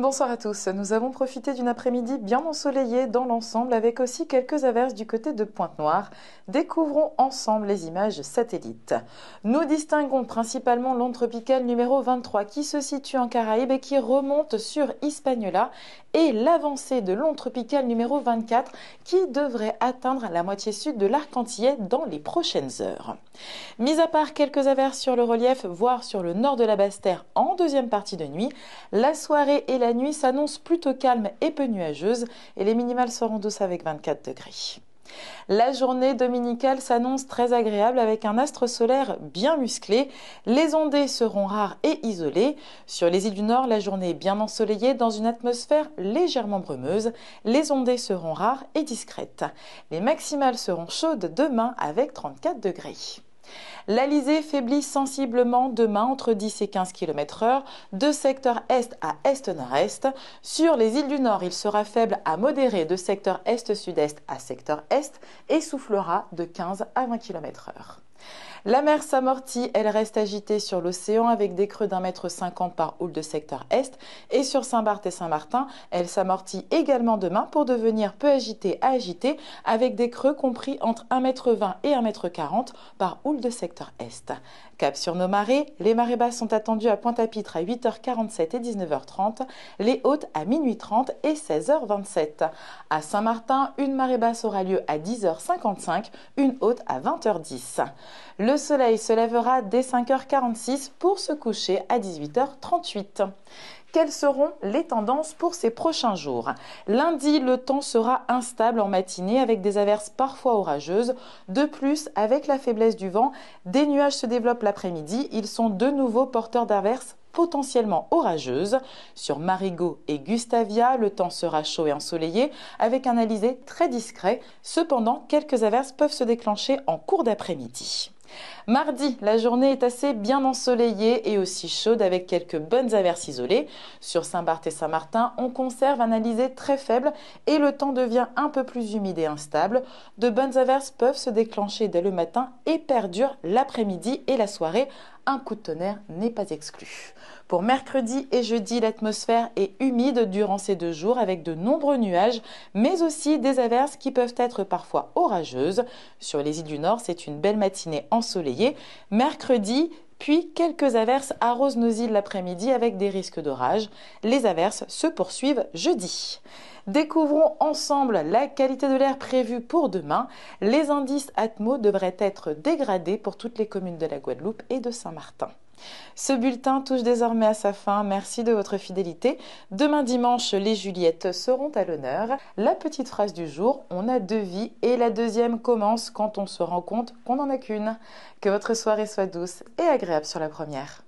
Bonsoir à tous. Nous avons profité d'une après-midi bien ensoleillée dans l'ensemble avec aussi quelques averses du côté de Pointe-Noire. Découvrons ensemble les images satellites. Nous distinguons principalement l'onde tropicale numéro 23 qui se situe en Caraïbe et qui remonte sur Hispaniola et l'avancée de l'onde tropicale numéro 24 qui devrait atteindre la moitié sud de l'arc antillais dans les prochaines heures. Mis à part quelques averses sur le relief, voire sur le nord de la basse-terre en deuxième partie de nuit, la soirée et la la nuit s'annonce plutôt calme et peu nuageuse et les minimales seront douces avec 24 degrés. La journée dominicale s'annonce très agréable avec un astre solaire bien musclé. Les ondées seront rares et isolées. Sur les îles du Nord, la journée est bien ensoleillée dans une atmosphère légèrement brumeuse. Les ondées seront rares et discrètes. Les maximales seront chaudes demain avec 34 degrés. L'Alizé faiblit sensiblement demain entre 10 et 15 km h de secteur est à est-nord-est. Sur les îles du Nord, il sera faible à modéré de secteur est-sud-est à secteur est et soufflera de 15 à 20 km heure. La mer s'amortit, elle reste agitée sur l'océan avec des creux d'un mètre cinquante par houle de secteur est. Et sur Saint-Barth et Saint-Martin, elle s'amortit également demain pour devenir peu agitée à agitée avec des creux compris entre un mètre vingt et un mètre quarante par houle de secteur est. Cap sur nos marées, les marées basses sont attendues à Pointe-à-Pitre à 8h47 et 19h30, les hautes à minuit 30 et 16h27. À Saint-Martin, une marée basse aura lieu à 10h55, une haute à 20h10. Le soleil se lèvera dès 5h46 pour se coucher à 18h38. Quelles seront les tendances pour ces prochains jours Lundi, le temps sera instable en matinée avec des averses parfois orageuses. De plus, avec la faiblesse du vent, des nuages se développent l'après-midi. Ils sont de nouveau porteurs d'averses potentiellement orageuses. Sur Marigot et Gustavia, le temps sera chaud et ensoleillé, avec un alizé très discret. Cependant, quelques averses peuvent se déclencher en cours d'après-midi. Mardi, la journée est assez bien ensoleillée et aussi chaude avec quelques bonnes averses isolées. Sur Saint-Barth et Saint-Martin, on conserve un alizé très faible et le temps devient un peu plus humide et instable. De bonnes averses peuvent se déclencher dès le matin et perdurent l'après-midi et la soirée un coup de tonnerre n'est pas exclu. Pour mercredi et jeudi, l'atmosphère est humide durant ces deux jours avec de nombreux nuages, mais aussi des averses qui peuvent être parfois orageuses. Sur les îles du Nord, c'est une belle matinée ensoleillée. Mercredi, puis quelques averses arrosent nos îles l'après-midi avec des risques d'orage. Les averses se poursuivent jeudi. Découvrons ensemble la qualité de l'air prévue pour demain. Les indices ATMO devraient être dégradés pour toutes les communes de la Guadeloupe et de Saint-Martin. Ce bulletin touche désormais à sa fin. Merci de votre fidélité. Demain dimanche, les Juliettes seront à l'honneur. La petite phrase du jour, on a deux vies et la deuxième commence quand on se rend compte qu'on n'en a qu'une. Que votre soirée soit douce et agréable sur la première.